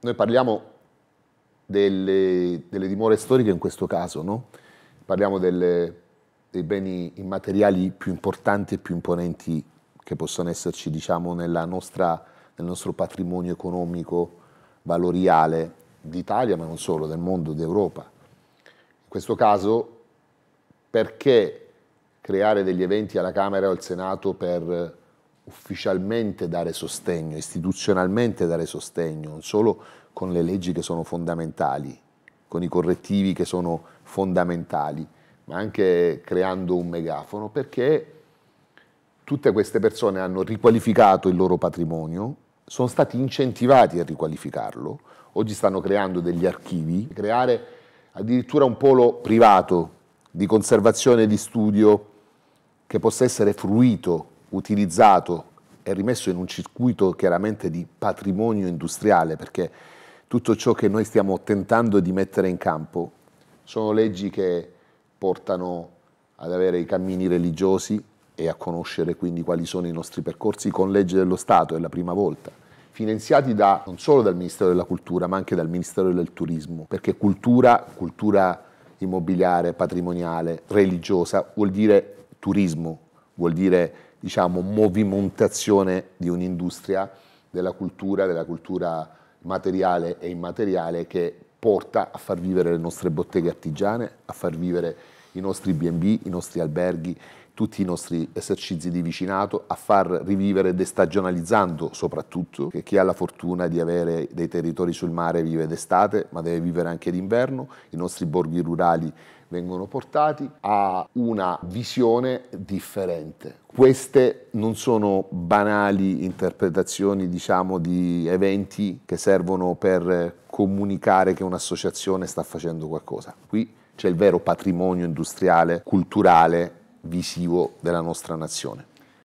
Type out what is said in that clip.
noi parliamo delle, delle dimore storiche in questo caso, no? parliamo delle, dei beni immateriali più importanti e più imponenti che possono esserci diciamo, nostra, nel nostro patrimonio economico valoriale d'Italia, ma non solo, del mondo, d'Europa. In questo caso, perché creare degli eventi alla Camera o al Senato per ufficialmente dare sostegno, istituzionalmente dare sostegno, non solo con le leggi che sono fondamentali, con i correttivi che sono fondamentali, ma anche creando un megafono, perché tutte queste persone hanno riqualificato il loro patrimonio, sono stati incentivati a riqualificarlo, oggi stanno creando degli archivi, creare addirittura un polo privato di conservazione e di studio che possa essere fruito, utilizzato è rimesso in un circuito chiaramente di patrimonio industriale, perché tutto ciò che noi stiamo tentando di mettere in campo sono leggi che portano ad avere i cammini religiosi e a conoscere quindi quali sono i nostri percorsi con legge dello Stato, è la prima volta finanziati da, non solo dal Ministero della Cultura, ma anche dal Ministero del Turismo, perché cultura, cultura immobiliare, patrimoniale, religiosa, vuol dire turismo, vuol dire diciamo, movimentazione di un'industria della cultura, della cultura materiale e immateriale che porta a far vivere le nostre botteghe artigiane, a far vivere i nostri B&B, i nostri alberghi, tutti i nostri esercizi di vicinato, a far rivivere destagionalizzando soprattutto, che chi ha la fortuna di avere dei territori sul mare vive d'estate, ma deve vivere anche d'inverno, i nostri borghi rurali vengono portati a una visione differente. Queste non sono banali interpretazioni, diciamo, di eventi che servono per comunicare che un'associazione sta facendo qualcosa. Qui c'è il vero patrimonio industriale, culturale, visivo della nostra nazione.